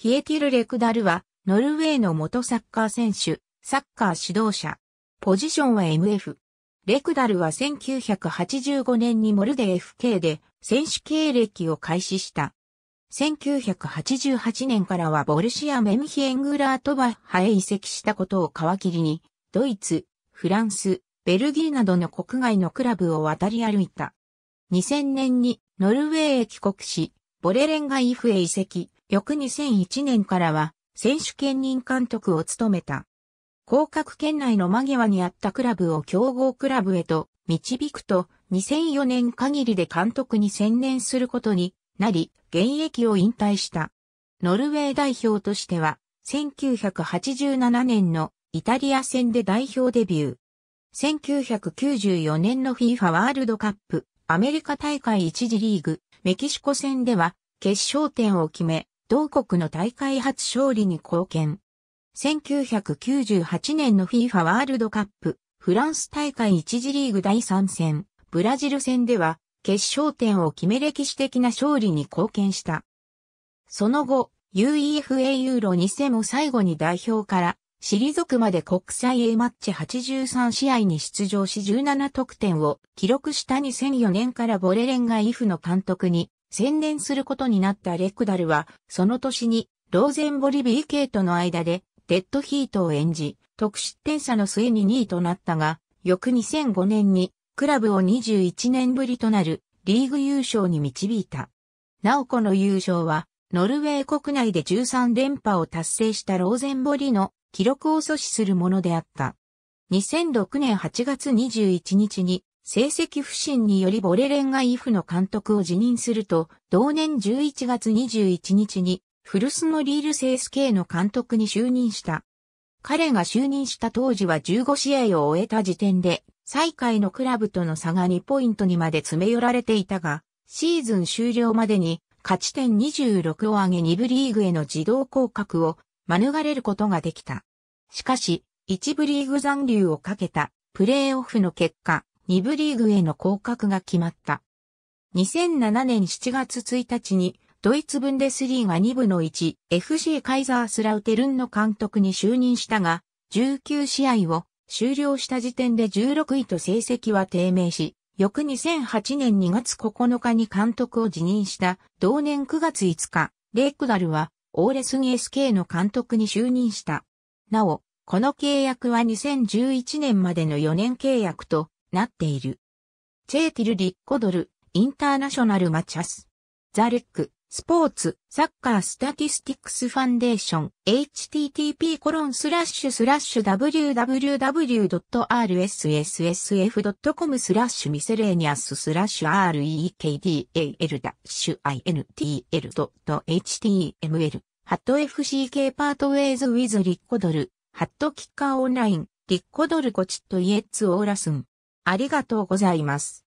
ヒエティル・レクダルは、ノルウェーの元サッカー選手、サッカー指導者。ポジションは MF。レクダルは1985年にモルデ FK で選手経歴を開始した。1988年からはボルシア・メンヒエングラートバッハへ移籍したことを皮切りに、ドイツ、フランス、ベルギーなどの国外のクラブを渡り歩いた。2000年にノルウェーへ帰国し、ボレレンガイフへ移籍。翌2001年からは選手兼任監督を務めた。降格圏内の間際にあったクラブを強豪クラブへと導くと2004年限りで監督に専念することになり、現役を引退した。ノルウェー代表としては1987年のイタリア戦で代表デビュー。1994年の FIFA ワールドカップ、アメリカ大会一次リーグ、メキシコ戦では決勝点を決め、同国の大会初勝利に貢献。1998年の FIFA ワールドカップ、フランス大会1次リーグ第3戦、ブラジル戦では、決勝点を決め歴史的な勝利に貢献した。その後、UEFA ユーロ2000を最後に代表から、退くまで国際 A マッチ83試合に出場し17得点を記録した2004年からボレレンがイフの監督に専念することになったレクダルは、その年に、ローゼンボリ BK との間で、デッドヒートを演じ、得失点差の末に2位となったが、翌2005年に、クラブを21年ぶりとなる、リーグ優勝に導いた。なおこの優勝は、ノルウェー国内で13連覇を達成したローゼンボリの記録を阻止するものであった。2006年8月21日に成績不振によりボレレンがイフの監督を辞任すると、同年11月21日に、フルスのリールセース系の監督に就任した。彼が就任した当時は15試合を終えた時点で、最下位のクラブとの差が2ポイントにまで詰め寄られていたが、シーズン終了までに勝ち点26を上げ2部リーグへの自動降格を免れることができた。しかし、1部リーグ残留をかけたプレーオフの結果、2部リーグへの降格が決まった。2007年7月1日に、ドイツブンデスリーガ2部の1、FC カイザースラウテルンの監督に就任したが、19試合を終了した時点で16位と成績は低迷し、翌2008年2月9日に監督を辞任した同年9月5日、レイクダルはオーレスギ SK の監督に就任した。なお、この契約は2011年までの4年契約となっている。チェーティル・リッコドル、インターナショナル・マチャス。ザレック、スポーツ、サッカー・スタティスティックス・ファンデーション、http コロンスラッシュスラッシュ w w w r s s s f c o m スラッシュミセレーニアススラッシュ rekdal-intl.html ハット FCK パートウェイズ・ウィズ・リッコドル、ハットキッカーオンライン、リッコドルコチットイエッツ・オーラスン。ありがとうございます。